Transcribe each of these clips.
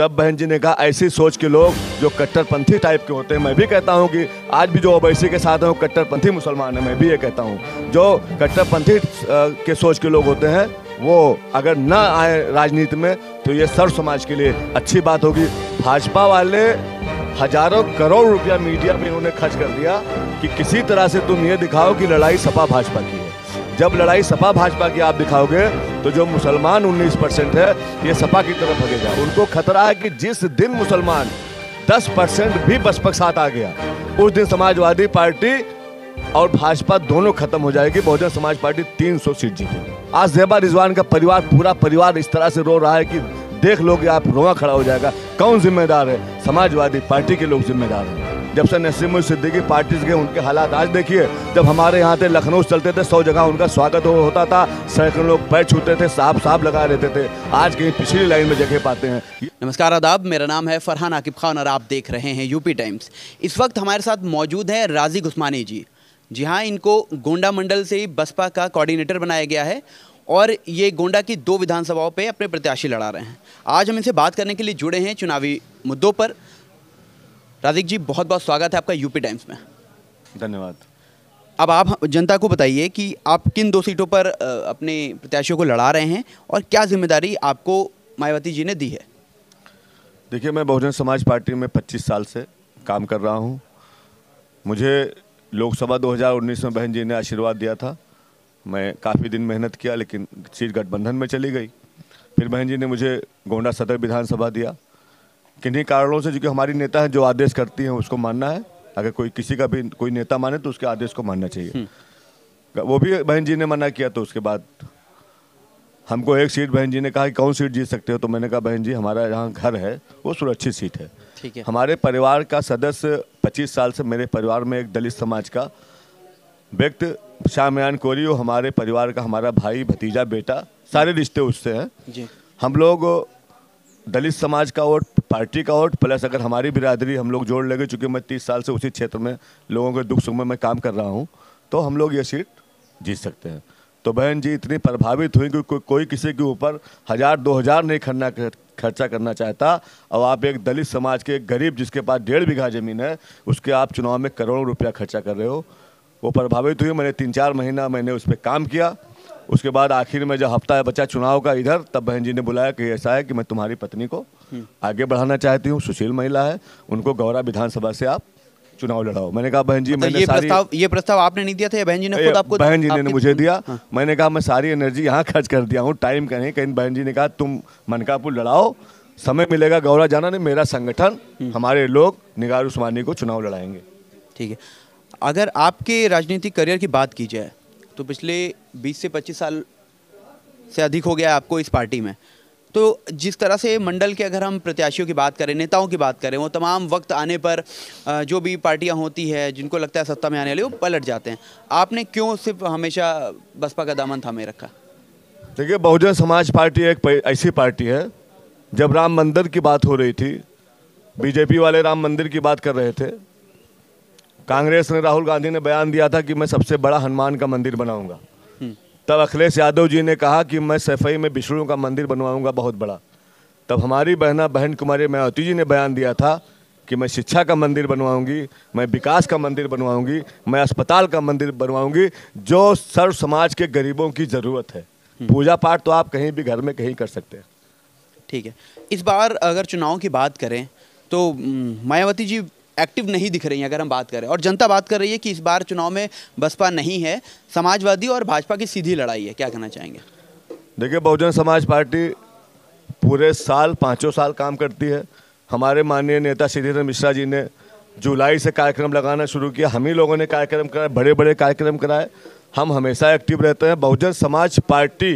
तब बहन जी ने कहा ऐसी सोच के लोग जो कट्टरपंथी टाइप के होते हैं मैं भी कहता हूँ कि आज भी जो ओबैसी के साथ हैं वो कट्टरपंथी मुसलमान हैं मैं भी ये कहता हूँ जो कट्टरपंथी के सोच के लोग होते हैं वो अगर ना आए राजनीति में तो ये सर्व समाज के लिए अच्छी बात होगी भाजपा वाले हजारों करोड़ रुपया मीडिया में इन्होंने खर्च कर दिया कि किसी तरह से तुम ये दिखाओ कि लड़ाई सपा भाजपा की है जब लड़ाई सपा भाजपा की आप दिखाओगे तो जो मुसलमान 19 परसेंट है ये सपा की तरफ भगेगा उनको खतरा है कि जिस दिन मुसलमान 10 परसेंट भी बसपा साथ आ गया उस दिन समाजवादी पार्टी और भाजपा दोनों खत्म हो जाएगी बहुजन समाज पार्टी 300 सीट जीती आज जेबा रिजवान का परिवार पूरा परिवार इस तरह से रो रहा है कि देख लोगे आप रोआ खड़ा हो जाएगा कौन जिम्मेदार है समाजवादी पार्टी के लोग जिम्मेदार हैं जब से नसीम सिद्दीकी पार्टीज गए उनके हालात आज देखिए जब हमारे यहाँ थे लखनऊ चलते थे सौ जगह उनका स्वागत हो, होता था सैकड़ों लोग पैर छूते थे साफ साफ लगा रहते थे आज कहीं पिछली लाइन में जगह पाते हैं नमस्कार आदाब मेरा नाम है फरहान आकिब खान और आप देख रहे हैं यूपी टाइम्स इस वक्त हमारे साथ मौजूद हैं राजी गुस्मानी जी जी हाँ इनको गोंडा मंडल से ही बसपा का कोऑर्डिनेटर बनाया गया है और ये गोंडा की दो विधानसभाओं पे अपने प्रत्याशी लड़ा रहे हैं आज हम इनसे बात करने के लिए जुड़े हैं चुनावी मुद्दों पर राधिक जी बहुत बहुत स्वागत है आपका यूपी टाइम्स में धन्यवाद अब आप जनता को बताइए कि आप किन दो सीटों पर अपने प्रत्याशियों को लड़ा रहे हैं और क्या जिम्मेदारी आपको मायावती जी ने दी है देखिए मैं बहुजन समाज पार्टी में 25 साल से काम कर रहा हूं मुझे लोकसभा 2019 में बहन जी ने आशीर्वाद दिया था मैं काफ़ी दिन मेहनत किया लेकिन सीट गठबंधन में चली गई फिर बहन जी ने मुझे गोंडा सदर विधानसभा दिया किन्हीं कारणों से जो हमारी नेता है जो आदेश करती हैं उसको मानना है अगर कोई किसी का भी कोई नेता माने तो उसके आदेश को मानना चाहिए हम्म। वो भी बहन जी ने मना किया तो उसके बाद हमको एक सीट बहन जी ने कहा कि कौन सीट जीत सकते हो तो मैंने कहा बहन जी हमारा यहाँ घर है वो सुरक्षित सीट है ठीक है हमारे परिवार का सदस्य 25 साल से मेरे परिवार में एक दलित समाज का व्यक्ति श्यामयान कोरी हमारे परिवार का हमारा भाई भतीजा बेटा सारे रिश्ते उससे हैं हम लोग दलित समाज का वोट पार्टी का वोट प्लस अगर हमारी बिरादरी हम लोग जोड़ लेंगे चूँकि मैं तीस साल से उसी क्षेत्र में लोगों के दुख सुख में मैं काम कर रहा हूँ तो हम लोग ये सीट जीत सकते हैं तो बहन जी इतनी प्रभावित हुई कि को, कोई किसी के ऊपर हज़ार दो हज़ार नहीं खड़ना खर्चा करना चाहता और आप एक दलित समाज के गरीब जिसके पास डेढ़ बीघा ज़मीन है उसके आप चुनाव में करोड़ों रुपया खर्चा कर रहे हो वो प्रभावित हुई मैंने तीन चार महीना मैंने उस पर काम किया उसके बाद आखिर में जब हफ्ता है बचा चुनाव का इधर तब बहन जी ने बुलाया कि ऐसा है कि मैं तुम्हारी पत्नी को हम्म। आगे बढ़ाना चाहती हूँ सुशील महिला है उनको गौरा विधानसभा से आप चुनाव लड़ाओ मैंने कहा बहन जी मतलब मैंने ये सारी प्रस्ताव ये प्रस्ताव आपने नहीं दिया था बहन जी ने खुद आपको बहन जी ने, ने मुझे दिया हाँ। मैंने कहा मैं सारी एनर्जी यहाँ खर्च कर दिया हूँ टाइम कहीं कहीं बहन जी ने कहा तुम मनकापुर लड़ाओ समय मिलेगा गौरा जाना नहीं मेरा संगठन हम्म। हमारे लोग निगार उस्मानी को चुनाव लड़ाएंगे ठीक है अगर आपके राजनीतिक करियर की बात की जाए तो पिछले 20 से 25 साल से अधिक हो गया आपको इस पार्टी में तो जिस तरह से मंडल के अगर हम प्रत्याशियों की बात करें नेताओं की बात करें वो तमाम वक्त आने पर जो भी पार्टियां होती है जिनको लगता है सत्ता में आने वाले वो पलट जाते हैं आपने क्यों सिर्फ हमेशा बसपा का दामन थामे रखा देखिए बहुजन समाज पार्टी एक ऐसी पार्टी है जब राम मंदिर की बात हो रही थी बीजेपी वाले राम मंदिर की बात कर रहे थे कांग्रेस ने राहुल गांधी ने बयान दिया था कि मैं सबसे बड़ा हनुमान का मंदिर बनाऊंगा तब अखिलेश यादव जी ने कहा कि मैं सफाई में विष्णु का मंदिर बनवाऊंगा बहुत बड़ा तब हमारी बहना बहन कुमारी मायावती जी ने बयान दिया था कि मैं शिक्षा का मंदिर बनवाऊंगी मैं विकास का मंदिर बनवाऊंगी मैं अस्पताल का मंदिर बनवाऊंगी जो सर्व समाज के गरीबों की ज़रूरत है हम्म। पूजा पाठ तो आप कहीं भी घर में कहीं कर सकते हैं ठीक है इस बार अगर चुनाव की बात करें तो मायावती जी एक्टिव नहीं दिख रही हैं अगर हम बात करें और जनता बात कर रही है कि इस बार चुनाव में बसपा नहीं है समाजवादी और भाजपा की सीधी लड़ाई है क्या कहना चाहेंगे देखिए बहुजन समाज पार्टी पूरे साल पाँचों साल काम करती है हमारे माननीय नेता श्रीधर मिश्रा जी ने जुलाई से कार्यक्रम लगाना शुरू किया हम ही लोगों ने कार्यक्रम कराए बड़े बड़े कार्यक्रम कराए हम हमेशा एक्टिव रहते हैं बहुजन समाज पार्टी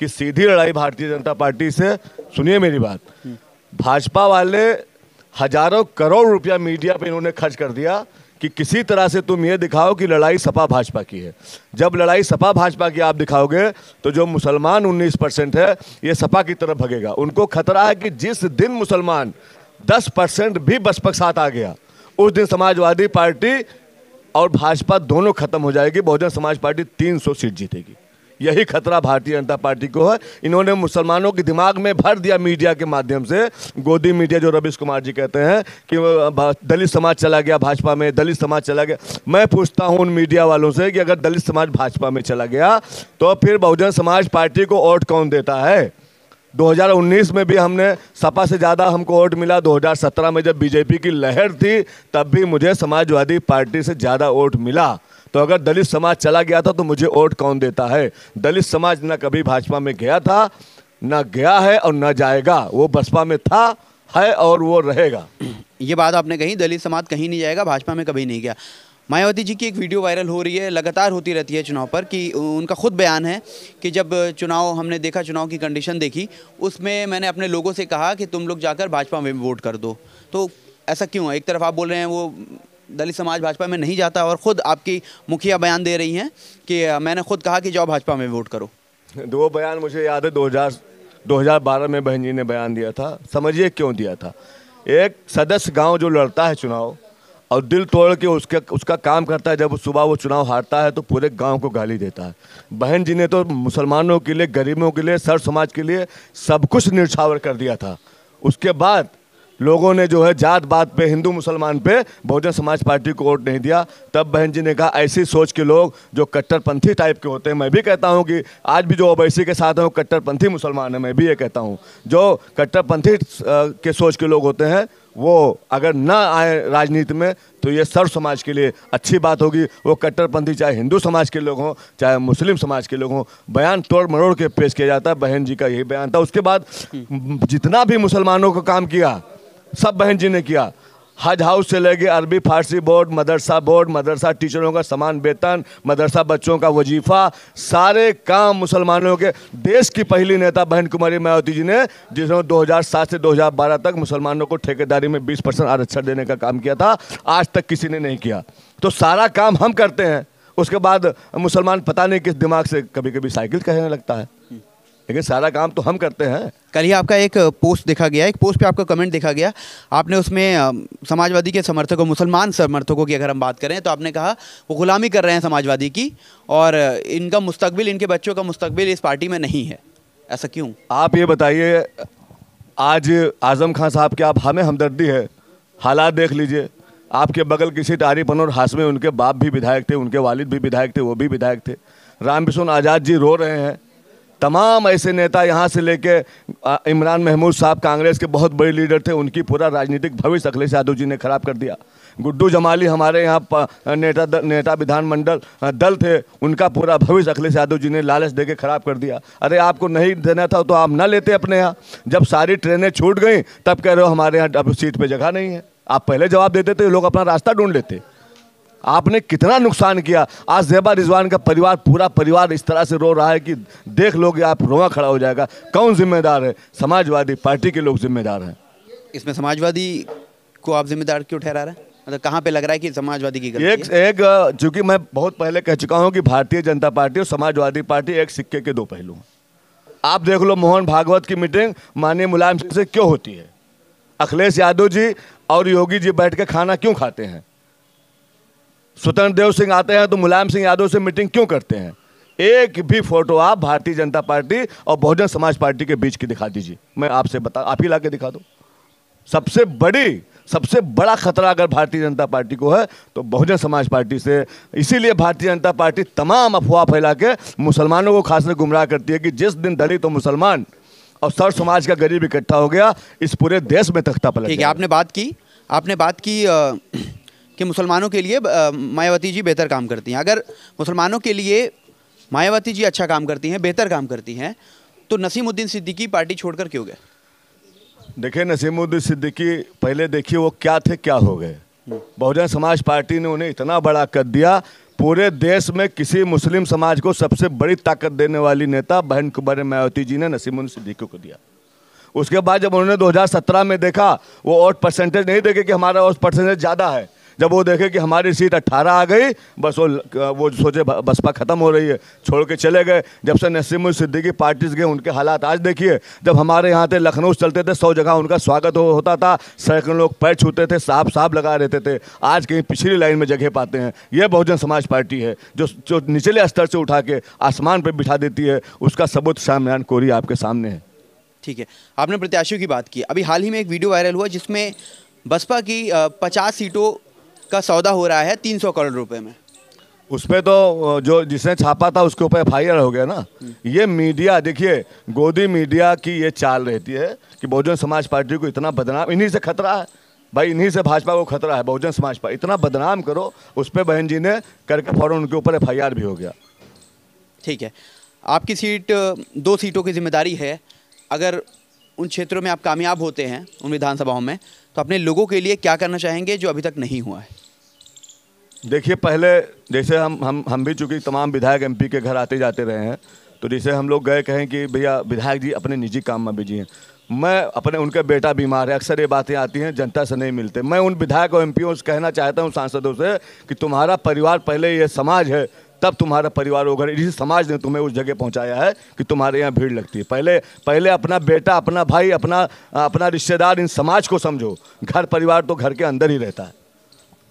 की सीधी लड़ाई भारतीय जनता पार्टी से सुनिए मेरी बात हम्म। भाजपा वाले हजारों करोड़ रुपया मीडिया पे इन्होंने खर्च कर दिया कि किसी तरह से तुम ये दिखाओ कि लड़ाई सपा भाजपा की है जब लड़ाई सपा भाजपा की आप दिखाओगे तो जो मुसलमान 19 परसेंट है ये सपा की तरफ भगेगा उनको खतरा है कि जिस दिन मुसलमान 10 परसेंट भी बसपा के साथ आ गया उस दिन समाजवादी पार्टी और भाजपा दोनों खत्म हो जाएगी बहुजन समाज पार्टी तीन सीट जीतेगी यही खतरा भारतीय जनता पार्टी को है इन्होंने मुसलमानों के दिमाग में भर दिया मीडिया के माध्यम से गोदी मीडिया जो रविश कुमार जी कहते हैं कि दलित समाज चला गया भाजपा में दलित समाज चला गया मैं पूछता हूँ उन मीडिया वालों से कि अगर दलित समाज भाजपा में चला गया तो फिर बहुजन समाज पार्टी को वोट कौन देता है 2019 में भी हमने सपा से ज़्यादा हमको वोट मिला 2017 में जब बीजेपी की लहर थी तब भी मुझे समाजवादी पार्टी से ज़्यादा वोट मिला तो अगर दलित समाज चला गया था तो मुझे वोट कौन देता है दलित समाज ना कभी भाजपा में गया था ना गया है और ना जाएगा वो बसपा में था है और वो रहेगा ये बात आपने कही दलित समाज कहीं नहीं जाएगा भाजपा में कभी नहीं गया मायावती जी की एक वीडियो वायरल हो रही है लगातार होती रहती है चुनाव पर कि उनका खुद बयान है कि जब चुनाव हमने देखा चुनाव की कंडीशन देखी उसमें मैंने अपने लोगों से कहा कि तुम लोग जाकर भाजपा में वोट कर दो तो ऐसा क्यों है एक तरफ आप बोल रहे हैं वो दलित समाज भाजपा में नहीं जाता और ख़ुद आपकी मुखिया बयान दे रही हैं कि मैंने खुद कहा कि जाओ भाजपा में वोट करो दो तो बयान मुझे याद है 2000 2012 में बहन जी ने बयान दिया था समझिए क्यों दिया था एक सदस्य गांव जो लड़ता है चुनाव और दिल तोड़ के उसके उसका काम करता है जब सुबह वो चुनाव हारता है तो पूरे गांव को गाली देता है बहन जी ने तो मुसलमानों के लिए गरीबों के लिए सर समाज के लिए सब कुछ निछावर कर दिया था उसके बाद लोगों ने जो है जात बात पे हिंदू मुसलमान पे बहुजन समाज पार्टी को वोट नहीं दिया तब बहन जी ने कहा ऐसी सोच के लोग जो कट्टरपंथी टाइप के होते हैं मैं भी कहता हूँ कि आज भी जो ओबैसी के साथ हैं वो कट्टरपंथी मुसलमान है मैं भी ये कहता हूँ जो कट्टरपंथी के सोच के लोग होते हैं वो अगर ना आए राजनीति में तो ये सर्व समाज के लिए अच्छी बात होगी वो कट्टरपंथी चाहे हिंदू समाज के लोग हों चाहे मुस्लिम समाज के लोग हों बयान तोड़ मरोड़ के पेश किया जाता है बहन जी का यही बयान था उसके बाद जितना भी मुसलमानों को काम किया सब बहन जी ने किया हज हाउस से लेके अरबी फारसी बोर्ड मदरसा बोर्ड मदरसा टीचरों का समान वेतन मदरसा बच्चों का वजीफा सारे काम मुसलमानों के देश की पहली नेता बहन कुमारी मायावती जी ने जिसने 2007 से 2012 तक मुसलमानों को ठेकेदारी में 20 परसेंट आरक्षण देने का काम किया था आज तक किसी ने नहीं किया तो सारा काम हम करते हैं उसके बाद मुसलमान पता नहीं किस दिमाग से कभी कभी साइकिल कहने लगता है लेकिन सारा काम तो हम करते हैं कल ही आपका एक पोस्ट देखा गया एक पोस्ट पे आपका कमेंट देखा गया आपने उसमें समाजवादी के समर्थकों मुसलमान समर्थकों की अगर हम बात करें तो आपने कहा वो गुलामी कर रहे हैं समाजवादी की और इनका मुस्तबिल इनके बच्चों का मुस्तबिल इस पार्टी में नहीं है ऐसा क्यों आप ये बताइए आज आज़म खान साहब के आप हमें हमदर्दी है हालात देख लीजिए आपके बगल किसी तारिफ और हाशमे उनके बाप भी विधायक थे उनके वालिद भी विधायक थे वो भी विधायक थे राम आज़ाद जी रो रहे हैं तमाम ऐसे नेता यहाँ से लेके इमरान महमूद साहब कांग्रेस के बहुत बड़े लीडर थे उनकी पूरा राजनीतिक भविष्य अखिलेश यादव जी ने खराब कर दिया गुड्डू जमाली हमारे यहाँ नेता द, नेता विधानमंडल दल थे उनका पूरा भविष्य अखिलेश यादव जी ने लालच दे के ख़राब कर दिया अरे आपको नहीं देना था तो आप ना लेते अपने यहाँ जब सारी ट्रेनें छूट गई तब कह रहे हो हमारे यहाँ अब सीट पर जगह नहीं है आप पहले जवाब देते थे तो लोग अपना रास्ता ढूंढ लेते आपने कितना नुकसान किया आज जैबा रिजवान का परिवार पूरा परिवार इस तरह से रो रहा है कि देख लोगे आप रोआ खड़ा हो जाएगा कौन जिम्मेदार है समाजवादी पार्टी के लोग जिम्मेदार हैं इसमें समाजवादी को आप जिम्मेदार क्यों ठहरा रहे हैं मतलब कहाँ पे लग रहा है कि समाजवादी की गलती एक है? एक चूंकि मैं बहुत पहले कह चुका हूँ कि भारतीय जनता पार्टी और समाजवादी पार्टी एक सिक्के के दो पहलू हैं आप देख लो मोहन भागवत की मीटिंग माननीय मुलायम सिंह से क्यों होती है अखिलेश यादव जी और योगी जी बैठ के खाना क्यों खाते हैं स्वतंत्र देव सिंह आते हैं तो मुलायम सिंह यादव से मीटिंग क्यों करते हैं एक भी फोटो आप भारतीय जनता पार्टी और बहुजन समाज पार्टी के बीच की दिखा दीजिए मैं आपसे बता आप ही ला के दिखा दो सबसे बड़ी सबसे बड़ा खतरा अगर भारतीय जनता पार्टी को है तो बहुजन समाज पार्टी से इसीलिए भारतीय जनता पार्टी तमाम अफवाह फैला के मुसलमानों को खासकर गुमराह करती है कि जिस दिन दलित तो मुसलमान और सर समाज का गरीब इकट्ठा हो गया इस पूरे देश में तख्ता पलट ठीक है आपने बात की आपने बात की आ... कि मुसलमानों के लिए मायावती जी बेहतर काम करती हैं अगर मुसलमानों के लिए मायावती जी अच्छा काम करती हैं बेहतर काम करती हैं तो नसीमुद्दीन सिद्दीकी पार्टी छोड़कर क्यों गए देखिए नसीमुद्दीन सिद्दीकी पहले देखिए वो क्या थे क्या हो गए हम्म। बहुजन समाज पार्टी ने उन्हें इतना बड़ा कर दिया पूरे देश में किसी मुस्लिम समाज को सबसे बड़ी ताकत देने वाली नेता बहन कुमार मायावती जी ने नसीमुद्दीन सिद्दीकी को दिया उसके बाद जब उन्होंने 2017 में देखा वो वोट परसेंटेज नहीं देखे कि हमारा वोट परसेंटेज ज़्यादा है जब वो देखे कि हमारी सीट अट्ठारह आ गई बस वो वो सोचे बसपा ख़त्म हो रही है छोड़ के चले गए जब से नसीम सिद्दीकी पार्टीज गए उनके हालात आज देखिए जब हमारे यहाँ थे लखनऊ चलते थे सौ जगह उनका स्वागत हो, होता था सैकड़ों लोग पैर छूते थे साफ साफ लगा रहते थे आज कहीं पिछली लाइन में जगह पाते हैं यह बहुजन समाज पार्टी है जो जो निचले स्तर से उठा के आसमान पर बिठा देती है उसका सबूत श्याम नारायण कोरी आपके सामने है ठीक है आपने प्रत्याशियों की बात की अभी हाल ही में एक वीडियो वायरल हुआ जिसमें बसपा की पचास सीटों का सौदा हो रहा है तीन सौ करोड़ रुपए में उस पर तो जो जिसने छापा था उसके ऊपर एफ हो गया ना ये मीडिया देखिए गोदी मीडिया की ये चाल रहती है कि बहुजन समाज पार्टी को इतना बदनाम इन्हीं से खतरा है भाई इन्हीं से भाजपा को खतरा है बहुजन समाज पार्टी इतना बदनाम करो उस पर बहन जी ने करके फौरन उनके ऊपर एफ भी हो गया ठीक है आपकी सीट दो सीटों की जिम्मेदारी है अगर उन क्षेत्रों में आप कामयाब होते हैं उन विधानसभाओं में तो अपने लोगों के लिए क्या करना चाहेंगे जो अभी तक नहीं हुआ है देखिए पहले जैसे हम हम हम भी चूँकि तमाम विधायक एमपी के घर आते जाते रहे हैं तो जैसे हम लोग गए कहें कि भैया विधायक जी अपने निजी काम में बिजी हैं मैं अपने उनका बेटा बीमार है अक्सर ये बातें आती हैं जनता से नहीं मिलते मैं उन विधायक और एम पी से कहना चाहता हूँ सांसदों से कि तुम्हारा परिवार पहले ये समाज है तब तुम्हारा परिवार उगर इसी समाज ने तुम्हें उस जगह पहुंचाया है कि तुम्हारे यहाँ भीड़ लगती है पहले पहले अपना बेटा अपना भाई अपना अपना रिश्तेदार इन समाज को समझो घर परिवार तो घर के अंदर ही रहता है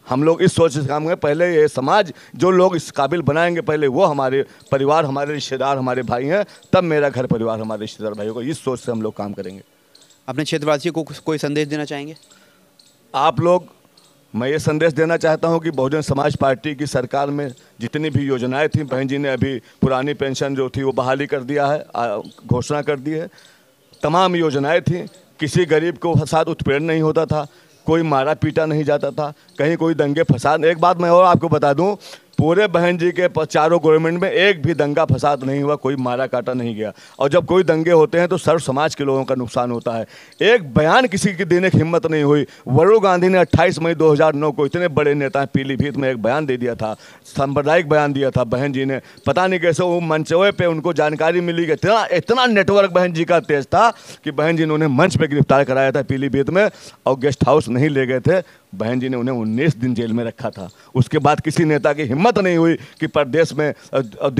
हम लोग इस सोच से काम करें पहले ये समाज जो लोग इस काबिल बनाएंगे पहले वो हमारे परिवार हमारे रिश्तेदार हमारे भाई हैं तब मेरा घर परिवार हमारे रिश्तेदार भाइयों को इस सोच से हम लोग काम करेंगे अपने क्षेत्रवासियों को कोई संदेश देना चाहेंगे आप लोग मैं ये संदेश देना चाहता हूँ कि बहुजन समाज पार्टी की सरकार में जितनी भी योजनाएँ थी बहन जी ने अभी पुरानी पेंशन जो थी वो बहाली कर दिया है घोषणा कर दी है तमाम योजनाएँ थी किसी गरीब को साथ उत्पीड़न नहीं होता था कोई मारा पीटा नहीं जाता था कहीं कोई दंगे फसाद एक बात मैं और आपको बता दूं पूरे बहन जी के चारों गवर्नमेंट में एक भी दंगा फसाद नहीं हुआ कोई मारा काटा नहीं गया और जब कोई दंगे होते हैं तो सर्व समाज के लोगों का नुकसान होता है एक बयान किसी की देने की हिम्मत नहीं हुई वरुण गांधी ने 28 मई 2009 को इतने बड़े नेता पीलीभीत में एक बयान दे दिया था सांप्रदायिक बयान दिया था बहन जी ने पता नहीं कैसे वो मंचवे पर उनको जानकारी मिली कि इतना इतना नेटवर्क बहन जी का तेज था कि बहन जी ने उन्हें मंच पर गिरफ्तार कराया था पीलीभीत में और गेस्ट हाउस नहीं ले गए थे बहन जी ने उन्हें उन्नीस दिन जेल में रखा था उसके बाद किसी नेता की हिम्मत नहीं हुई कि प्रदेश में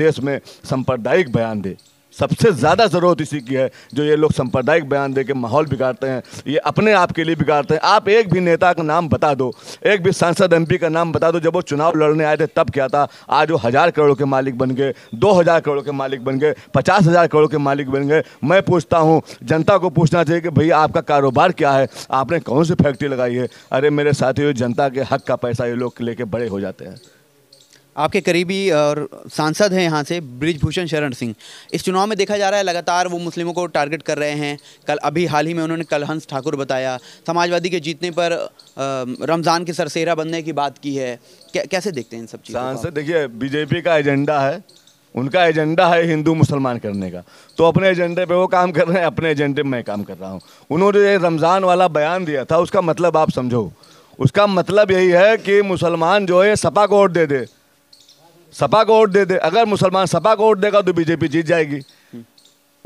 देश में सांप्रदायिक बयान दे सबसे ज़्यादा ज़रूरत इसी की है जो ये लोग सांप्रदायिक बयान दे के माहौल बिगाड़ते हैं ये अपने आप के लिए बिगाड़ते हैं आप एक भी नेता का नाम बता दो एक भी सांसद एम का नाम बता दो जब वो चुनाव लड़ने आए थे तब क्या था आज वो हज़ार करोड़ के मालिक बन गए दो हज़ार करोड़ के मालिक बन गए पचास हज़ार करोड़ के मालिक बन गए मैं पूछता हूँ जनता को पूछना चाहिए कि भैया आपका कारोबार क्या है आपने कौन सी फैक्ट्री लगाई है अरे मेरे साथियों जनता के हक का पैसा ये लोग लेके बड़े हो जाते हैं आपके करीबी और सांसद हैं यहाँ से ब्रिजभूषण शरण सिंह इस चुनाव में देखा जा रहा है लगातार वो मुस्लिमों को टारगेट कर रहे हैं कल अभी हाल ही में उन्होंने कलहंस ठाकुर बताया समाजवादी के जीतने पर रमज़ान के सरसेरा बनने की बात की है कै, कैसे देखते हैं इन सब चीज़ सांसद देखिए बीजेपी का एजेंडा है उनका एजेंडा है हिंदू मुसलमान करने का तो अपने एजेंडे पे वो काम कर रहे हैं अपने एजेंडे में मैं काम कर रहा हूँ उन्होंने रमज़ान वाला बयान दिया था उसका मतलब आप समझो उसका मतलब यही है कि मुसलमान जो है सपा को वोट दे दे सपा को वोट दे दे अगर मुसलमान सपा को वोट देगा तो बीजेपी जीत जाएगी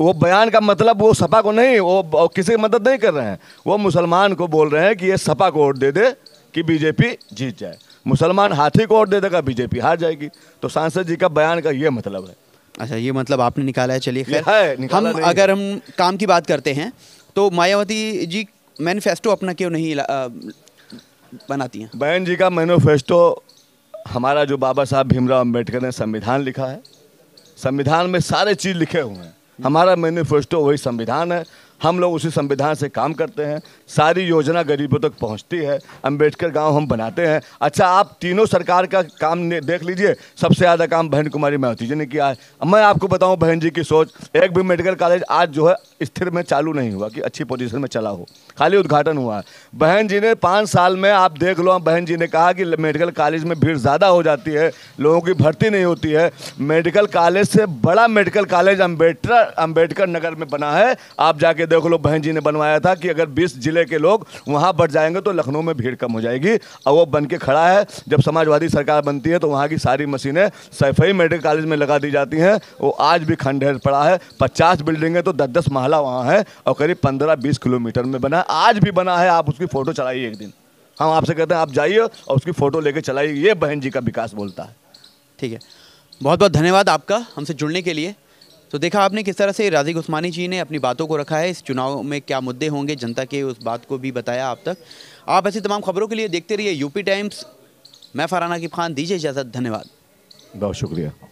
वो बयान का मतलब वो सपा को नहीं वो किसी की मदद नहीं कर रहे हैं वो मुसलमान को बोल रहे हैं कि ये सपा को वोट दे दे कि बीजेपी जीत जाए मुसलमान हाथी को वोट दे देगा बीजेपी हार जाएगी तो सांसद जी का बयान का ये मतलब है अच्छा ये मतलब आपने निकाला है चलिए हम अगर हम काम की बात करते हैं तो मायावती जी मैनिफेस्टो अपना क्यों नहीं बनाती हैं बहन जी का मैनिफेस्टो हमारा जो बाबा साहब भीमराव अम्बेडकर ने संविधान लिखा है संविधान में सारे चीज़ लिखे हुए हैं हमारा मैनिफेस्टो वही संविधान है हम लोग उसी संविधान से काम करते हैं सारी योजना गरीबों तक पहुंचती है अंबेडकर गांव हम बनाते हैं अच्छा आप तीनों सरकार का काम देख लीजिए सबसे ज़्यादा काम बहन कुमारी मायावती जी ने किया है मैं आपको बताऊं बहन जी की सोच एक भी मेडिकल कॉलेज आज जो है स्थिर में चालू नहीं हुआ कि अच्छी पोजिशन में चला हो खाली उद्घाटन हुआ है बहन जी ने पाँच साल में आप देख लो बहन जी ने कहा कि मेडिकल कॉलेज में भीड़ ज़्यादा हो जाती है लोगों की भर्ती नहीं होती है मेडिकल कॉलेज से बड़ा मेडिकल कॉलेज अम्बेडकर अम्बेडकर नगर में बना है आप जाके देख लो बहन जी ने बनवाया था कि अगर 20 जिले के लोग वहाँ बढ़ जाएंगे तो लखनऊ में भीड़ कम हो जाएगी और वो बन के खड़ा है जब समाजवादी सरकार बनती है तो वहाँ की सारी मशीनें सैफई मेडिकल कॉलेज में लगा दी जाती हैं वो आज भी खंडहर पड़ा है पचास बिल्डिंगें तो दस दस महला वहाँ है और करीब पंद्रह बीस किलोमीटर में बना आज भी बना है आप उसकी फ़ोटो चलाइए एक दिन हम आपसे कहते हैं आप जाइए और उसकी फ़ोटो लेके चलाइए ये बहन जी का विकास बोलता है ठीक है बहुत बहुत धन्यवाद आपका हमसे जुड़ने के लिए तो देखा आपने किस तरह से राजी उस्मानी जी ने अपनी बातों को रखा है इस चुनाव में क्या मुद्दे होंगे जनता के उस बात को भी बताया आप तक आप ऐसी तमाम खबरों के लिए देखते रहिए यूपी टाइम्स मैं फरहान की खान दीजिए इजाज़त धन्यवाद बहुत शुक्रिया